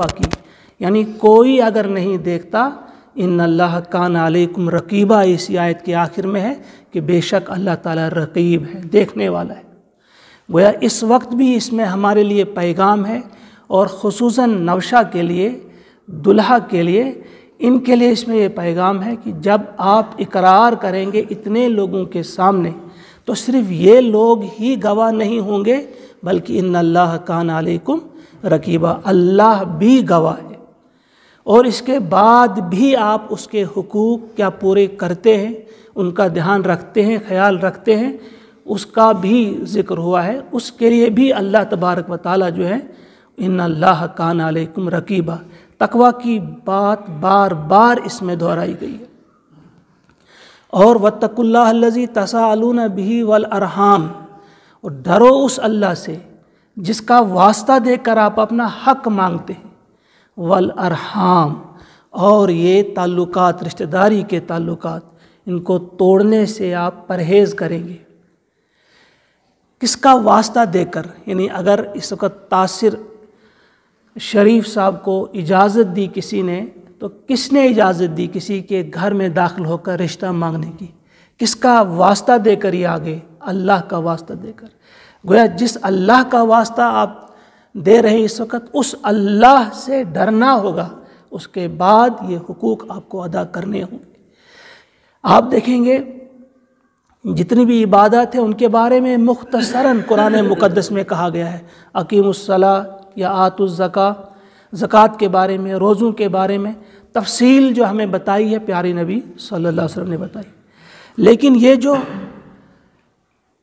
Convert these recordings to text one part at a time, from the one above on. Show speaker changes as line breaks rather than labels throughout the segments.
की यानी कोई अगर नहीं देखता इन अल्लाह कान आलिकुम रकीबा इस आयत के आखिर में है कि बेशक अल्लाह ताला रकीब है देखने वाला है गोया इस वक्त भी इसमें हमारे लिए पैगाम है और खसूस नवशा के लिए दुल्हा के लिए इनके लिए इसमें यह पैगाम है कि जब आप इकरार करेंगे इतने लोगों के सामने तो सिर्फ ये लोग ही गवाह नहीं होंगे बल्कि इन अल्लाह कान आलकुम रकीबा अल्लाह भी गवाह है और इसके बाद भी आप उसके हकूक़ क्या पूरे करते हैं उनका ध्यान रखते हैं ख्याल रखते हैं उसका भी जिक्र हुआ है उसके लिए भी अल्लाह तबारक व ताली जो है इन अल्लाह कान आलकुम रकीबा तकवा की बात बार बार इसमें दोहराई गई है और वतकुल्लाजी तसालून भी वल और डरो उस अल्लाह से जिसका वास्ता देकर आप अपना हक मांगते हैं वल अरहाम और ये ताल्लुकात रिश्तेदारी के ताल्लुकात इनको तोड़ने से आप परहेज़ करेंगे किसका वास्ता देकर यानी अगर इस वक्त तासिर शरीफ साहब को इजाज़त दी किसी ने तो किसने इजाज़त दी किसी के घर में दाखिल होकर रिश्ता मांगने की किसका वास्ता देकर ये आगे अल्लाह का वास्ता देकर गोया जिस अल्लाह का वास्ता आप दे रहे हैं इस वक्त उस अल्लाह से डरना होगा उसके बाद ये हकूक़ आपको अदा करने होंगे आप देखेंगे जितनी भी इबादत है उनके बारे में मुख्तसरन कुरान मुकदस में कहा गया है अकीमसला या आतुज़का ज़क़़त के बारे में रोज़ों के बारे में तफसील जो हमें बताई है प्यारे नबी सल्लल्लाहु अलैहि वसल्लम ने बताई लेकिन ये जो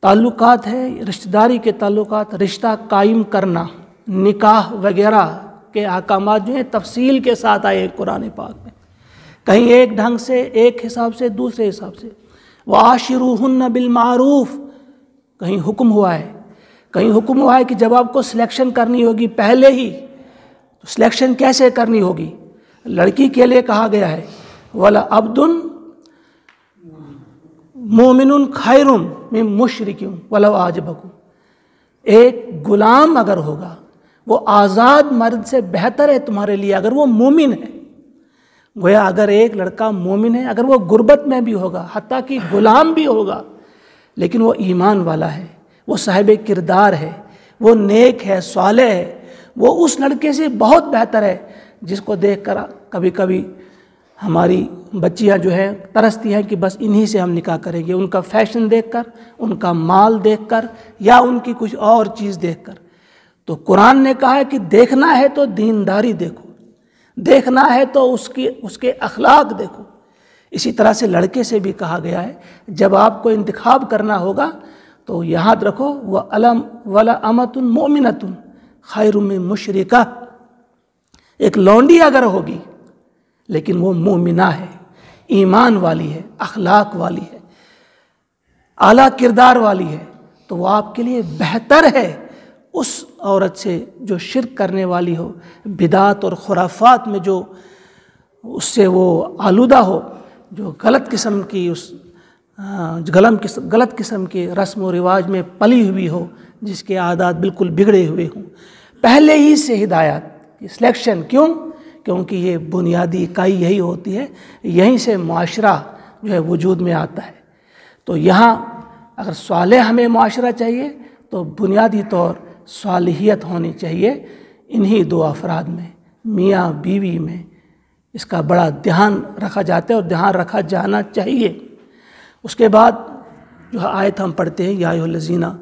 ताल्लुकात है रिश्तेदारी के ताल्लुकात रिश्ता कायम करना निकाह वगैरह के अहकाम जो हैं तफसील के साथ आए हैं कुरान पाक में कहीं एक ढंग से एक हिसाब से दूसरे हिसाब से व न बिलमारूफ़ कहीं हुक्म हुआ है कहीं हुक्म हुआ है कि जब आपको सिलेक्शन करनी होगी पहले ही तो सिलेक्शन कैसे करनी होगी लड़की के लिए कहा गया है वाला अब्दुल मोमिन खैरुन में मुशरक हूँ वलो आज बकूँ एक गुलाम अगर होगा वो आज़ाद मर्द से बेहतर है तुम्हारे लिए अगर वो मोमिन है गोया अगर एक लड़का मोमिन है अगर वो गुर्बत में भी होगा हती कि गुलाम भी होगा लेकिन वो ईमान वाला है वो साहिब किरदार है वो नेक है साले है वो उस लड़के से बहुत बेहतर है जिसको देख कर कभी कभी हमारी बच्चियां जो है तरसती हैं कि बस इन्हीं से हम निकाह करेंगे उनका फैशन देखकर उनका माल देखकर या उनकी कुछ और चीज़ देखकर तो कुरान ने कहा है कि देखना है तो दीनदारी देखो देखना है तो उसकी उसके अखलाक देखो इसी तरह से लड़के से भी कहा गया है जब आपको इंतखब करना होगा तो याद रखो वह अलम वला अमतुन मोमिनतुन खैर में एक लौंडी अगर होगी लेकिन वो मोमिना है ईमान वाली है अखलाक वाली है आला किरदार वाली है तो वो आपके लिए बेहतर है उस औरत से जो शिरक करने वाली हो बिदात और खुराफात में जो उससे वो आलूदा हो जो गलत किस्म की उस गलम किस्म गलत किस्म के रस्म व रिवाज में पली हुई हो जिसके आदात बिल्कुल बिगड़े हुए हों पहले ही से हिदायत सिलेक्शन क्यों क्योंकि ये बुनियादी इकाई यही होती है यहीं से माशरा जो है वजूद में आता है तो यहाँ अगर साल हमें माशरा चाहिए तो बुनियादी तौर सालहियत होनी चाहिए इन्हीं दो अफराद में मियाँ बीवी में इसका बड़ा ध्यान रखा जाता है और ध्यान रखा जाना चाहिए उसके बाद जो आयत हम पढ़ते हैं या लजीना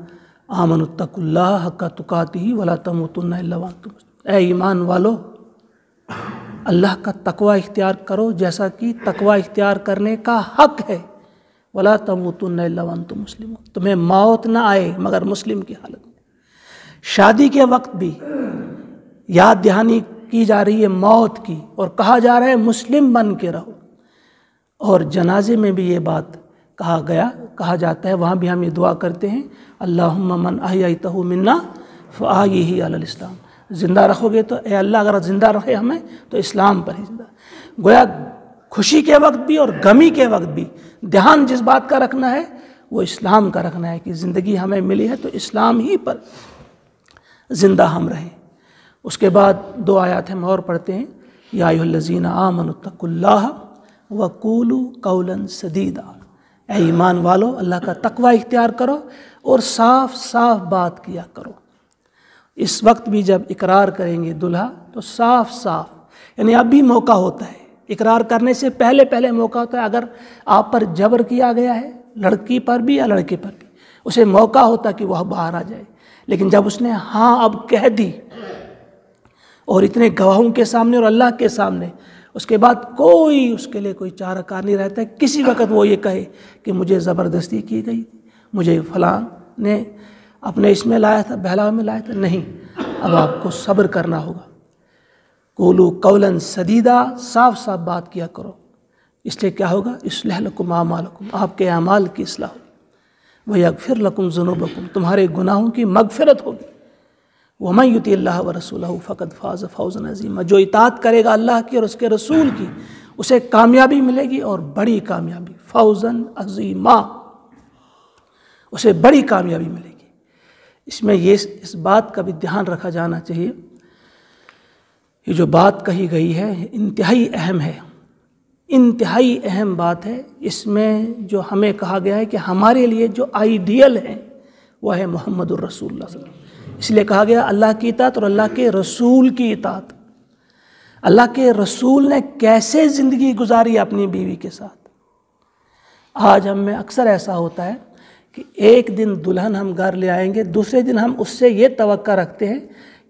आमन तक हक्का तुकाती ही वला तम तुम ए ईमान वालो अल्लाह का तकवा इख्तियार करो जैसा कि तकवा इख्तियार करने का हक है वला तम लवन तो मुस्लिम तुम्हें मौत ना आए मगर मुस्लिम की हालत में शादी के वक्त भी याद दहानी की जा रही है मौत की और कहा जा रहा है मुस्लिम बन के रहो और जनाजे में भी ये बात कहा गया कहा जाता है वहाँ भी हम ये दुआ करते हैं अल्लाह मन आई तहु मन्ना फ़ाही ही इस्लाम ज़िंदा रखोगे तो ए अल्लाह अगर ज़िंदा रखे हमें तो इस्लाम पर ही ज़िंदा गोया खुशी के वक्त भी और गमी के वक्त भी ध्यान जिस बात का रखना है वो इस्लाम का रखना है कि ज़िंदगी हमें मिली है तो इस्लाम ही पर ज़िंदा हम रहें उसके बाद दो आयात हम और पढ़ते हैं याजीन आमनतकुल्लाह वकूलू कौलन सदीदा ए ईमान वालो अल्लाह का तकवा इख्तियार करो और साफ साफ बात किया करो इस वक्त भी जब इकरार करेंगे दुल्हा तो साफ साफ यानी अब भी मौका होता है इकरार करने से पहले पहले मौका होता है अगर आप पर जबर किया गया है लड़की पर भी या लड़के पर भी उसे मौका होता कि वह बाहर आ जाए लेकिन जब उसने हाँ अब कह दी और इतने गवाहों के सामने और अल्लाह के सामने उसके बाद कोई उसके लिए कोई चारा कार नहीं रहता है किसी वक्त वो ये कहे कि मुझे ज़बरदस्ती की गई मुझे फलां ने अपने इसमें लाया था बहलाव में लाया था नहीं अब आपको सब्र करना होगा कोलू कौलन सदीदा साफ साफ बात किया करो इसलिए क्या होगा इसलह लकुम आमालकुम आपके अमाल की इसलाह होगी वह अगफिर लकुम जुनूबकुम तुम्हारे गुनाहों की मगफिरत होगी मैं युति अल्लाह व रसूल फ़कत फ़ाज फ़ौजन अजीम जो इतात करेगा अल्लाह की और उसके रसूल की उसे कामयाबी मिलेगी और बड़ी कामयाबी फ़ौजन अजीमा उसे बड़ी कामयाबी मिलेगी इसमें ये इस बात का भी ध्यान रखा जाना चाहिए ये जो बात कही गई है इंतहाई अहम है इंतहाई अहम बात है इसमें जो हमें कहा गया है कि हमारे लिए जो आइडियल है वह है मोहम्मद रसूल इसलिए कहा गया अल्लाह की इतात और अल्लाह के रसूल की इतात अल्लाह के रसूल ने कैसे ज़िंदगी गुजारी अपनी बीवी के साथ आज हमें अक्सर ऐसा होता है कि एक दिन दुल्हन हम घर ले आएंगे दूसरे दिन हम उससे ये तवक्का रखते हैं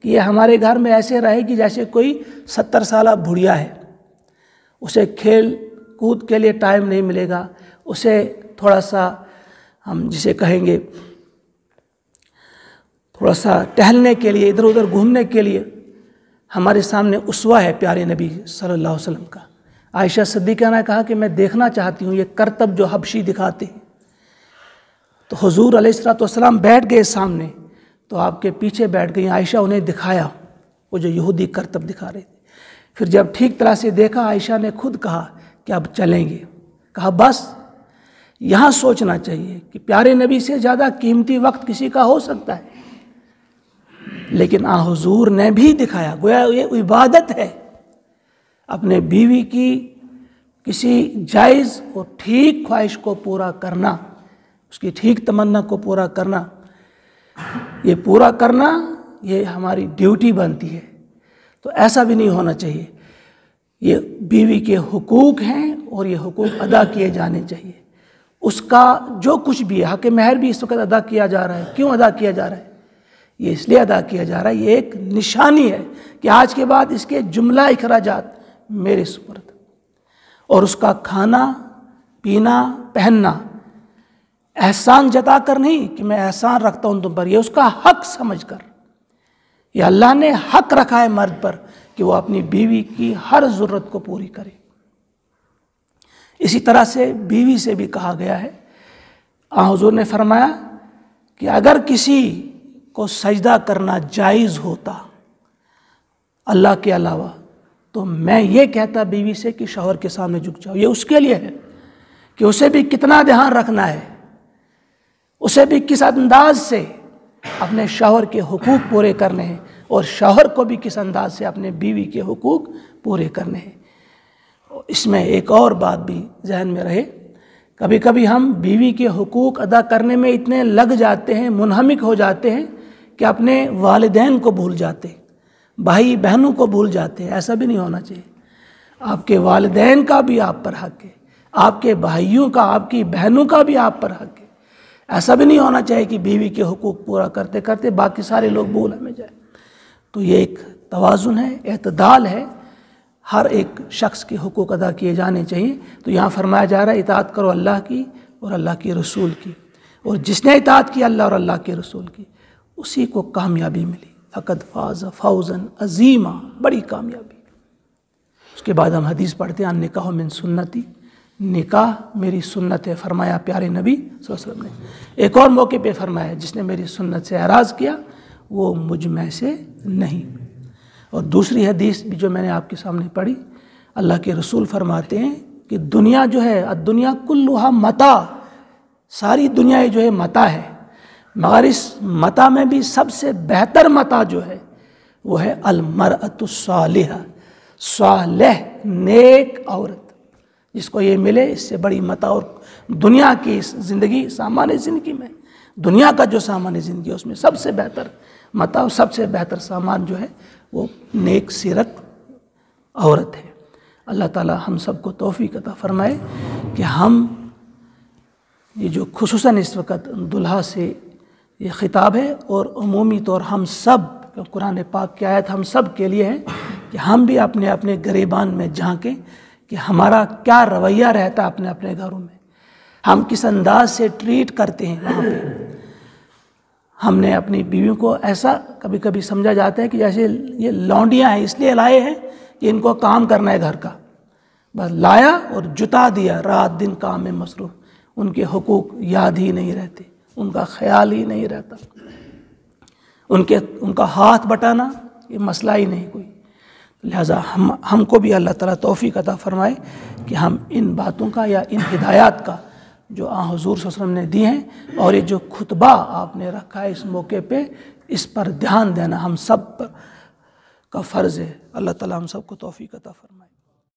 कि ये हमारे घर में ऐसे रहेगी जैसे कोई सत्तर साल बुढ़िया है उसे खेल कूद के लिए टाइम नहीं मिलेगा उसे थोड़ा सा हम जिसे कहेंगे थोड़ा सा टहलने के लिए इधर उधर घूमने के लिए हमारे सामने उसवा है प्यारे नबी सल्लल्लाहु अलैहि वसल्लम का आयशा सद्दीक़ा ने कहा कि मैं देखना चाहती हूँ ये करतब जो हबशी दिखाते हैं तो हजूर अलैहिस्सलाम बैठ गए सामने तो आपके पीछे बैठ गई आयशा उन्हें दिखाया वो जो यहूदी करतब दिखा रहे थे फिर जब ठीक तरह से देखा आयशा ने खुद कहा कि अब चलेंगे कहा बस यहाँ सोचना चाहिए कि प्यारे नबी से ज़्यादा कीमती वक्त किसी का हो सकता है लेकिन आ हजूर ने भी दिखाया गोया ये इबादत है अपने बीवी की किसी जायज़ और ठीक ख्वाहिश को पूरा करना उसकी ठीक तमन्ना को पूरा करना ये पूरा करना ये हमारी ड्यूटी बनती है तो ऐसा भी नहीं होना चाहिए ये बीवी के हकूक़ हैं और ये हकूक़ अदा किए जाने चाहिए उसका जो कुछ भी है हक महर भी इस वक्त अदा किया जा रहा है क्यों अदा किया जा रहा है ये इसलिए अदा किया जा रहा है ये एक निशानी है कि आज के बाद इसके जुमला अखराज मेरे सुपर्द और उसका खाना पीना पहनना एहसान जता कर नहीं कि मैं एहसान रखता हूँ तुम पर यह उसका हक समझ कर यह अल्लाह ने हक रखा है मर्द पर कि वह अपनी बीवी की हर ज़रूरत को पूरी करे इसी तरह से बीवी से भी कहा गया है आ हजूर ने फरमाया कि अगर किसी को सजदा करना जायज़ होता अल्लाह के अलावा तो मैं ये कहता बीवी से कि शोहर के सामने झुक जाओ ये उसके लिए है कि उसे भी कितना ध्यान रखना है उसे भी किस अंदाज से अपने शौहर के हकूक़ पूरे करने हैं और शौहर को भी किस अंदाज से अपने बीवी के हकूक़ पूरे करने हैं इसमें एक और बात भी जहन में रहे कभी कभी हम बीवी के हकूक़ अदा करने में इतने लग जाते हैं मुनहमिक हो जाते हैं कि अपने वालदेन को भूल जाते भाई बहनों को भूल जाते हैं ऐसा भी नहीं होना चाहिए आपके वालदेन का भी आप पर हक है आपके भाइयों का आपकी बहनों का भी आप पर हक है ऐसा भी नहीं होना चाहिए कि बीवी के हकूक़ पूरा करते करते बाकी सारे लोग भूल में जाए तो ये एक तोज़ुन है अतदाल है हर एक शख्स के हकूक़ अदा किए जाने चाहिए तो यहाँ फरमाया जा रहा है इतात करो अल्लाह की और अल्लाह के रसूल की और जिसने इतात किया अल्लाह और अल्लाह के रसूल की उसी को कामयाबी मिली फ़कत फाज फ़ौजन अजीमा बड़ी कामयाबी उसके बाद हम हदीस पढ़ते हैं अन निकाह मिन सुन्नती निकाह मेरी सुन्नत है फरमाया प्यारे नबी वसल्लम ने एक और मौके पे फरमाया जिसने मेरी सुन्नत से एराज़ किया वो मुझ में से नहीं और दूसरी हदीस भी जो मैंने आपके सामने पढ़ी अल्लाह के रसूल फरमाते हैं कि दुनिया जो है दुनिया कुल्लुहा मता सारी दुनिया जो है मता है मगर इस मता में भी सबसे बेहतर मता जो है वो है अलमरतुसालह सालह नेक औरत जिसको ये मिले इससे बड़ी मता और दुनिया की ज़िंदगी सामान्य ज़िंदगी में दुनिया का जो सामान्य ज़िंदगी है उसमें सबसे बेहतर मता और सबसे बेहतर सामान जो है वो नेक सीरत औरत है अल्लाह ताला हम सबको तोहफ़ी कता फ़रमाए कि हम ये जो खसूस इस वक्त दुल्हा से ये ख़िताब है और अमूमी तौर हम सब कुरान पाक की आयत हम सब के लिए है कि हम भी अपने अपने गरीबान में झाँकें कि हमारा क्या रवैया रहता है अपने अपने घरों में हम किस अंदाज से ट्रीट करते हैं वहाँ पे हमने अपनी बीवी को ऐसा कभी कभी समझा जाता है कि जैसे ये लौंडियाँ हैं इसलिए लाए हैं कि इनको काम करना है घर का बस लाया और जुता दिया रात दिन काम में मसरूफ़ उनके हकूक़ याद ही नहीं रहते उनका ख्याल ही नहीं रहता उनके उनका हाथ बटाना ये मसला ही नहीं कोई लिहाजा हम हमको भी अल्लाह ताला तौफीक अता फ़रमाए कि हम इन बातों का या इन हिदायत का जो आ हजूर वसम ने दी हैं और ये जो खुतबा आपने रखा है इस मौके पे इस पर ध्यान देना हम सब का फ़र्ज़ है अल्लाह ताला हम सबको तोफ़ी अता फ़रमाए